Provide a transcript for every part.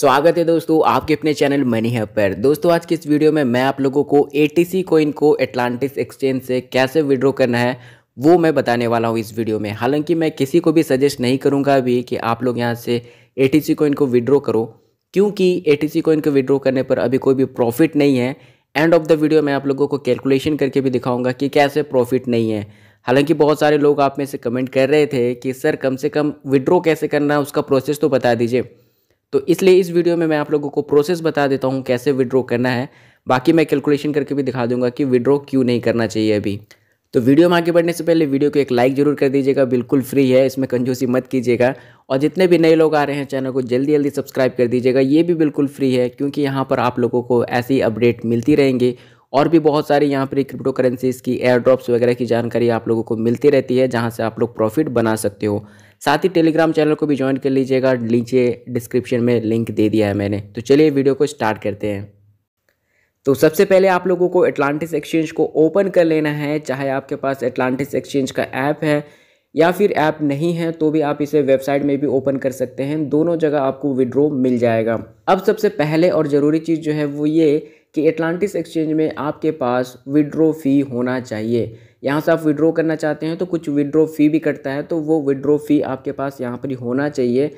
स्वागत है दोस्तों आपके अपने चैनल मनी हब पर दोस्तों आज की इस वीडियो में मैं आप लोगों को ए सी कोइन को एटलांटिस एक्सचेंज से कैसे विड्रॉ करना है वो मैं बताने वाला हूँ इस वीडियो में हालांकि मैं किसी को भी सजेस्ट नहीं करूँगा अभी कि आप लोग यहाँ से ए सी कोइन को विड्रॉ करो क्योंकि ए टी कोइन को विड्रॉ करने पर अभी कोई भी प्रॉफिट नहीं है एंड ऑफ द वीडियो मैं आप लोगों को कैलकुलेशन करके भी दिखाऊंगा कि कैसे प्रॉफिट नहीं है हालांकि बहुत सारे लोग आप में से कमेंट कर रहे थे कि सर कम से कम विड्रॉ कैसे करना है उसका प्रोसेस तो बता दीजिए तो इसलिए इस वीडियो में मैं आप लोगों को प्रोसेस बता देता हूँ कैसे विड्रॉ करना है बाकी मैं कैलकुलेशन करके भी दिखा दूंगा कि विड्रॉ क्यों नहीं करना चाहिए अभी तो वीडियो में आगे बढ़ने से पहले वीडियो को एक लाइक जरूर कर दीजिएगा बिल्कुल फ्री है इसमें कंजूसी मत कीजिएगा और जितने भी नए लोग आ रहे हैं चैनल को जल्दी जल्दी सब्सक्राइब कर दीजिएगा ये भी बिल्कुल फ्री है क्योंकि यहाँ पर आप लोगों को ऐसी अपडेट मिलती रहेंगी और भी बहुत सारी यहाँ पर क्रिप्टो करेंसीज़ की एयर ड्रॉप्स वगैरह की जानकारी आप लोगों को मिलती रहती है जहाँ से आप लोग प्रॉफिट बना सकते हो साथ ही टेलीग्राम चैनल को भी ज्वाइन कर लीजिएगा नीचे डिस्क्रिप्शन में लिंक दे दिया है मैंने तो चलिए वीडियो को स्टार्ट करते हैं तो सबसे पहले आप लोगों को एटलांटिस एक्सचेंज को ओपन कर लेना है चाहे आपके पास एटलांटिस एक्सचेंज का ऐप है या फिर ऐप नहीं है तो भी आप इसे वेबसाइट में भी ओपन कर सकते हैं दोनों जगह आपको विड्रो मिल जाएगा अब सबसे पहले और ज़रूरी चीज़ जो है वो ये कि एटलांटिस एक्सचेंज में आपके पास विड्रो फ़ी होना चाहिए यहाँ से आप विड्रो करना चाहते हैं तो कुछ विड्रो फ़ी भी कटता है तो वो विड्रो फ़ी आपके पास यहाँ पर होना चाहिए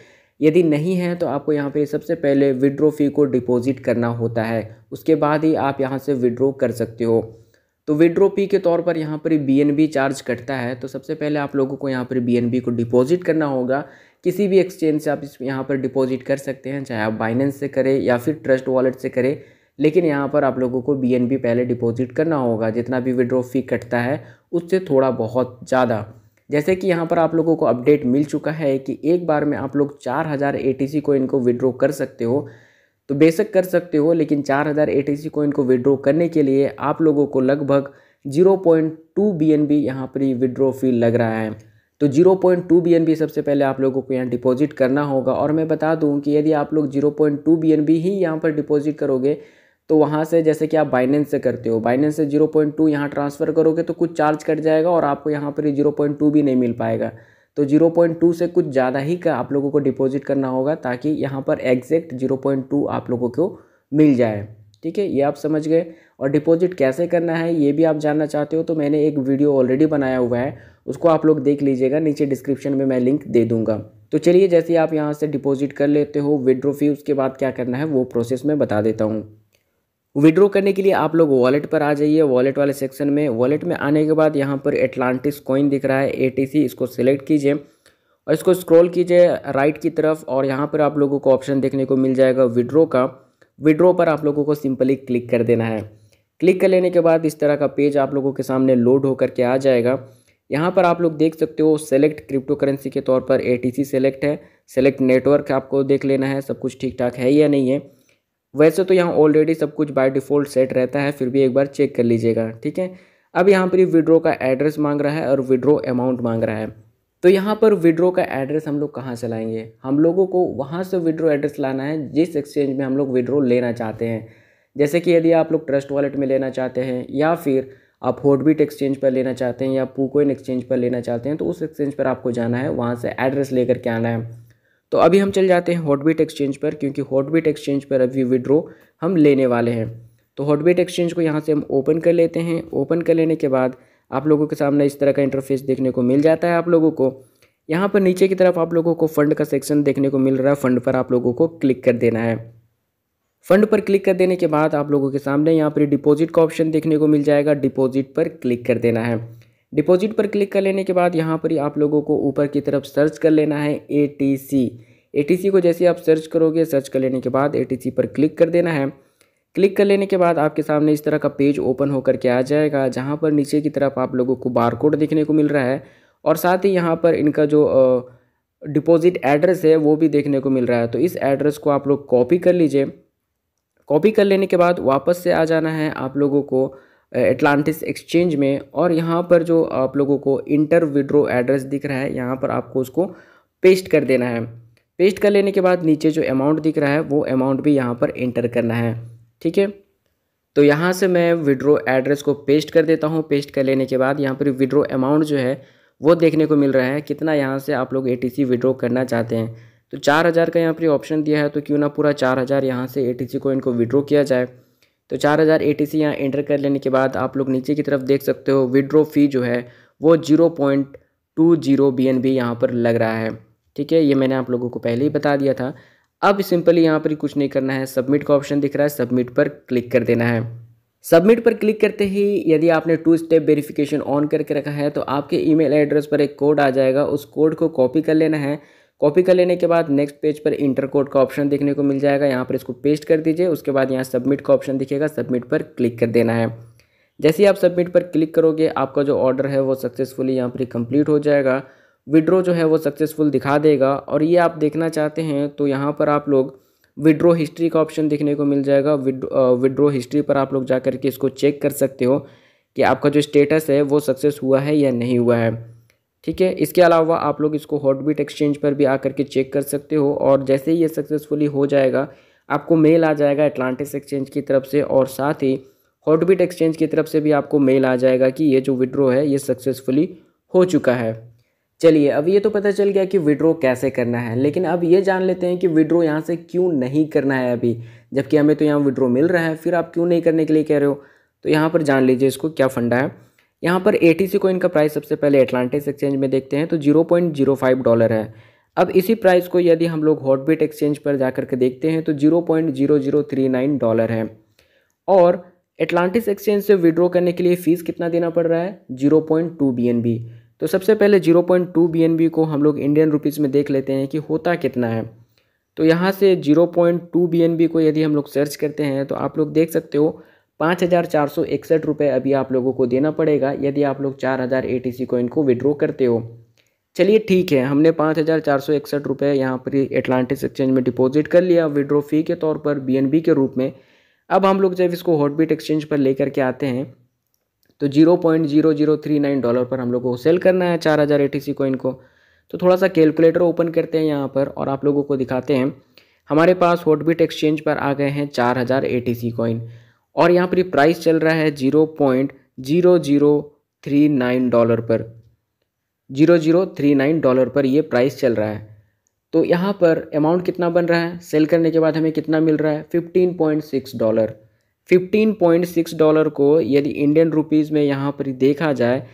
यदि नहीं है तो आपको यहाँ पर सबसे पहले विड्रो फ़ी को डिपॉजिट करना होता है उसके बाद ही आप यहाँ से विड्रो कर सकते हो तो विड्रो फी के तौर पर यहाँ पर बी चार्ज कटता है तो सबसे पहले आप लोगों को यहाँ पर बी को डिपॉजिट करना होगा किसी भी एक्सचेंज से आप इस यहाँ पर डिपॉजिट कर सकते हैं चाहे आप बाइनेंस से करें या फिर ट्रस्ट वॉलेट से करें लेकिन यहाँ पर आप लोगों को बी पहले डिपॉजिट करना होगा जितना भी विड्रॉ फ़ी कटता है उससे थोड़ा बहुत ज़्यादा जैसे कि यहाँ पर आप लोगों को अपडेट मिल चुका है कि एक बार में आप लोग चार हज़ार ए को इनको विड्रॉ कर सकते हो तो बेशक कर सकते हो लेकिन चार हज़ार ए को इनको विड्रॉ करने के लिए आप लोगों को लगभग zero point two B N B यहाँ पर विड्रॉ फी लग रहा है तो zero point two B N B सबसे पहले आप लोगों को यहाँ डिपॉजिट करना होगा और मैं बता दूँ कि यदि आप लोग zero point two B N B ही यहाँ पर डिपॉजिट करोगे तो वहाँ से जैसे कि आप बाइनेंस से करते हो बाइनेंस से जीरो पॉइंट टू यहाँ ट्रांसफ़र करोगे तो कुछ चार्ज कट जाएगा और आपको यहाँ पर जीरो पॉइंट टू भी नहीं मिल पाएगा तो जीरो पॉइंट टू से कुछ ज़्यादा ही का आप लोगों को डिपॉजिट करना होगा ताकि यहाँ पर एग्जैक्ट जीरो पॉइंट टू आप लोगों को मिल जाए ठीक है ये आप समझ गए और डिपॉजिट कैसे करना है ये भी आप जानना चाहते हो तो मैंने एक वीडियो ऑलरेडी बनाया हुआ है उसको आप लोग देख लीजिएगा नीचे डिस्क्रिप्शन में मैं लिंक दे दूँगा तो चलिए जैसे आप यहाँ से डिपॉजिट कर लेते हो विड्रो फी उसके बाद क्या करना है वो प्रोसेस मैं बता देता हूँ विड्रॉ करने के लिए आप लोग वॉलेट पर आ जाइए वॉलेट वाले सेक्शन में वॉलेट में आने के बाद यहाँ पर एटलांटिस कॉइन दिख रहा है ए इसको सिलेक्ट कीजिए और इसको स्क्रॉल कीजिए राइट की तरफ और यहाँ पर आप लोगों को ऑप्शन देखने को मिल जाएगा विड्रो का विड्रो पर आप लोगों को सिंपली क्लिक कर देना है क्लिक कर लेने के बाद इस तरह का पेज आप लोगों के सामने लोड होकर के आ जाएगा यहाँ पर आप लोग देख सकते हो सेलेक्ट क्रिप्टो करेंसी के तौर पर ए सेलेक्ट है सेलेक्ट नेटवर्क आपको देख लेना है सब कुछ ठीक ठाक है या नहीं है वैसे तो यहाँ ऑलरेडी सब कुछ बाय डिफ़ॉल्ट सेट रहता है फिर भी एक बार चेक कर लीजिएगा ठीक है अब यहाँ पर विड्रो का एड्रेस मांग रहा है और विड्रो अमाउंट मांग रहा है तो यहाँ पर विड्रो का एड्रेस हम लोग कहाँ से लाएंगे हम लोगों को वहाँ से विड्रो एड्रेस लाना है जिस एक्सचेंज में हम लोग विड्रो लेना चाहते हैं जैसे कि यदि आप लोग ट्रस्ट वॉलेट में लेना चाहते हैं या फिर आप होटबीट एक्सचेंज पर लेना चाहते हैं या पूकोइन एक्सचेंज पर लेना चाहते हैं तो उस एक्सचेंज पर आपको जाना है वहाँ से एड्रेस लेकर के आना है तो अभी हम चल जाते हैं हॉटबीट एक्सचेंज पर क्योंकि हॉटबीट एक्सचेंज पर अभी विड्रो हम लेने वाले हैं तो हॉटबीट एक्सचेंज को यहाँ से हम ओपन कर लेते हैं ओपन कर लेने के बाद आप लोगों के सामने इस तरह का इंटरफेस देखने को मिल जाता है आप लोगों को यहाँ पर नीचे की तरफ आप लोगों को फंड का सेक्शन देखने को मिल रहा है फंड पर आप लोगों को क्लिक कर देना है फंड पर क्लिक कर देने के बाद आप लोगों के सामने यहाँ पर डिपॉजिट का ऑप्शन देखने को मिल जाएगा डिपॉजिट पर क्लिक कर देना है डिपॉजिट पर क्लिक कर लेने के बाद यहाँ पर ही आप लोगों को ऊपर की तरफ सर्च कर लेना है ए टी सी ए टी सी को जैसे आप सर्च करोगे सर्च कर लेने के बाद ए टी सी पर क्लिक कर देना है क्लिक कर लेने के बाद आपके सामने इस तरह का पेज ओपन होकर के आ जाएगा जहाँ पर नीचे की तरफ आप लोगों को बारकोड देखने को मिल रहा है और साथ ही यहाँ पर इनका जो डिपॉज़िट एड्रेस है वो भी देखने को मिल रहा है तो इस एड्रेस को आप लोग कॉपी कर लीजिए कॉपी कर लेने के बाद वापस से आ जाना है आप लोगों को एटलांटिस एक्सचेंज में और यहाँ पर जो आप लोगों को इंटर विड्रो एड्रेस दिख रहा है यहाँ पर आपको उसको पेस्ट कर देना है पेस्ट कर लेने के बाद नीचे जो अमाउंट दिख रहा है वो अमाउंट भी यहाँ पर इंटर करना है ठीक है तो यहाँ से मैं विड्रो एड्रेस को पेस्ट कर देता हूँ पेस्ट कर लेने के बाद यहाँ पर विड्रो अमाउंट जो है वो देखने को मिल रहा है कितना यहाँ से आप लोग ए विड्रो करना चाहते हैं तो चार हज़ार का यहाँ पर ऑप्शन दिया है तो क्यों ना पूरा चार हज़ार यहाँ से ए को इनको विड्रो किया जाए तो चार हज़ार ए टी सी यहाँ एंटर कर लेने के बाद आप लोग नीचे की तरफ देख सकते हो विड्रो फ़ी जो है वो zero point two zero B N B यहाँ पर लग रहा है ठीक है ये मैंने आप लोगों को पहले ही बता दिया था अब सिंपली यहाँ पर कुछ नहीं करना है सबमिट का ऑप्शन दिख रहा है सबमिट पर क्लिक कर देना है सबमिट पर क्लिक करते ही यदि आपने टू स्टेप वेरिफिकेशन ऑन करके रखा है तो आपके ईमेल एड्रेस पर एक कोड आ जाएगा उस कोड को कॉपी कर लेना है कॉपी कर लेने के बाद नेक्स्ट पेज पर इंटर कोड का ऑप्शन देखने को मिल जाएगा यहाँ पर इसको पेस्ट कर दीजिए उसके बाद यहाँ सबमिट का ऑप्शन दिखेगा सबमिट पर क्लिक कर देना है जैसे ही आप सबमिट पर क्लिक करोगे आपका जो ऑर्डर है वो सक्सेसफुली यहाँ पर कंप्लीट हो जाएगा विड्रो जो है वो सक्सेसफुल दिखा देगा और ये आप देखना चाहते हैं तो यहाँ पर आप लोग विड्रो हिस्ट्री का ऑप्शन देखने को मिल जाएगा विड्रो हिस्ट्री पर आप लोग जा करके इसको चेक कर सकते हो कि आपका जो स्टेटस है वो सक्सेस हुआ है या नहीं हुआ है ठीक है इसके अलावा आप लोग इसको हॉटबीट एक्सचेंज पर भी आकर के चेक कर सकते हो और जैसे ही ये सक्सेसफुली हो जाएगा आपको मेल आ जाएगा एटलांटिस एक्सचेंज की तरफ से और साथ ही हॉटबीट एक्सचेंज की तरफ से भी आपको मेल आ जाएगा कि ये जो विड्रो है ये सक्सेसफुली हो चुका है चलिए अब ये तो पता चल गया कि विड्रो कैसे करना है लेकिन अब ये जान लेते हैं कि विड्रो यहाँ से क्यों नहीं करना है अभी जबकि हमें तो यहाँ विड्रो मिल रहा है फिर आप क्यों नहीं करने के लिए कह रहे हो तो यहाँ पर जान लीजिए इसको क्या फंडा है यहाँ पर ए टी कॉइन का प्राइस सबसे पहले एटलांटिस एक्सचेंज में देखते हैं तो zero point zero five dollar है अब इसी प्राइस को यदि हम लोग हॉटबिट एक्सचेंज पर जा के देखते हैं तो zero point zero zero three nine dollar है और एटलांटिक्स एक्सचेंज से विड्रॉ करने के लिए फ़ीस कितना देना पड़ रहा है zero point two B N B तो सबसे पहले zero point two B N B को हम लोग इंडियन रुपीज़ में देख लेते हैं कि होता कितना है तो यहाँ से zero point two B N B को यदि हम लोग सर्च करते हैं तो आप लोग देख सकते हो पाँच हज़ार चार सौ इकसठ रुपये अभी आप लोगों को देना पड़ेगा यदि आप लोग चार हज़ार ए टी सी कॉइन को विड्रॉ करते हो चलिए ठीक है हमने पाँच हज़ार चार सौ इकसठ रुपये यहाँ पर एटलांटिस एक्सचेंज में डिपॉजिट कर लिया विड्रॉ फ़ी के तौर पर बी एन बी के रूप में अब हम लोग जब इसको हॉटबीट एक्सचेंज पर लेकर के आते हैं तो zero point zero zero three nine dollar पर हम लोग को सेल करना है चार हज़ार ए टी सी कॉइन को तो थोड़ा सा कैलकुलेटर ओपन करते हैं यहाँ पर और आप लोगों को दिखाते हैं हमारे पास हॉटबिट एक्सचेंज पर आ गए हैं चार हज़ार ए टी सी कॉइन और यहाँ पर प्राइस चल रहा है zero point zero zero three nine dollar पर zero zero three nine dollar पर ये प्राइस चल रहा है तो यहाँ पर अमाउंट कितना बन रहा है सेल करने के बाद हमें कितना मिल रहा है fifteen point six dollar fifteen point six dollar को यदि इंडियन रुपीज़ में यहाँ पर देखा जाए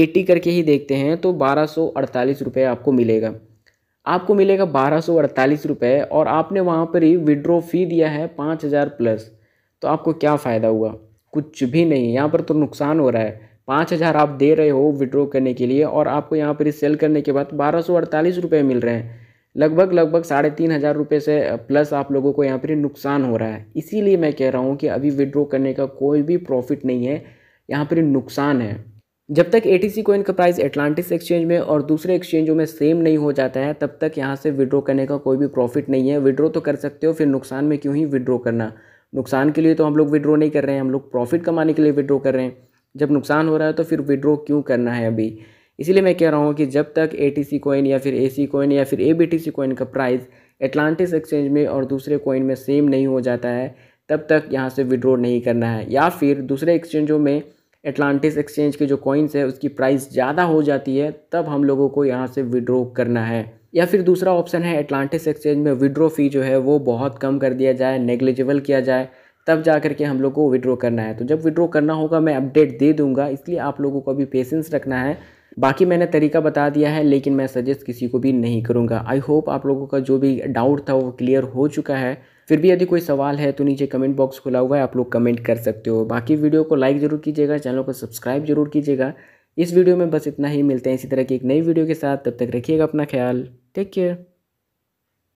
एटी करके ही देखते हैं तो बारह सौ अड़तालीस रुपये आपको मिलेगा आपको मिलेगा बारह सौ अड़तालीस रुपये और आपने वहाँ पर ही विड्रो फ़ी दिया है पाँच हज़ार प्लस तो आपको क्या फ़ायदा हुआ कुछ भी नहीं यहाँ पर तो नुकसान हो रहा है पाँच हज़ार आप दे रहे हो विड्रॉ करने के लिए और आपको यहाँ पर सेल करने के बाद बारह सौ अड़तालीस रुपये मिल रहे हैं लगभग लगभग साढ़े तीन हज़ार रुपये से प्लस आप लोगों को यहाँ पर नुकसान हो रहा है इसीलिए मैं कह रहा हूँ कि अभी विड्रॉ करने का कोई भी प्रॉफिट नहीं है यहाँ पर नुकसान है जब तक ए टी कोइन का प्राइस एटलांटिस एक्सचेंज में और दूसरे एक्सचेंजों में सेम नहीं हो जाता है तब तक यहाँ से विड्रॉ करने का कोई भी प्रॉफिट नहीं है विड्रॉ तो कर सकते हो फिर नुकसान में क्यों ही विड्रॉ करना नुकसान के लिए तो हम लोग विड्रो नहीं कर रहे हैं हम लोग प्रॉफिट कमाने के लिए विड्रॉ कर रहे हैं जब नुकसान हो रहा है तो फिर विड्रॉ क्यों करना है अभी इसीलिए मैं कह रहा हूँ कि जब तक ए टी सी कॉइन या फिर ए सी कॉइन या फिर A B T C coin का प्राइस एटलांटिस एक्सचेंज में और दूसरे कॉइन में सेम नहीं हो जाता है तब तक यहाँ से विड्रॉ नहीं करना है या फिर दूसरे एक्सचेंजों में एटलांटिस एक्सचेंज के जो कॉइन्स है उसकी प्राइस ज़्यादा हो जाती है तब हम लोगों को यहाँ से विड्रो करना है या फिर दूसरा ऑप्शन है अटलांटिस एक्सचेंज में विड्रो फ़ी जो है वो बहुत कम कर दिया जाए नेग्लिजिबल किया जाए तब जा कर के हम लोग को विड्रो करना है तो जब विड्रो करना होगा मैं अपडेट दे दूंगा इसलिए आप लोगों को अभी पेशेंस रखना है बाकी मैंने तरीका बता दिया है लेकिन मैं सजेस्ट किसी को भी नहीं करूँगा आई होप आप लोगों का जो भी डाउट था वो क्लियर हो चुका है फिर भी यदि कोई सवाल है तो नीचे कमेंट बॉक्स खुला हुआ है आप लोग कमेंट कर सकते हो बाकी वीडियो को लाइक ज़रूर कीजिएगा चैनल को सब्सक्राइब जरूर कीजिएगा इस वीडियो में बस इतना ही मिलते हैं इसी तरह की एक नई वीडियो के साथ तब तक रखिएगा अपना ख्याल टेक केयर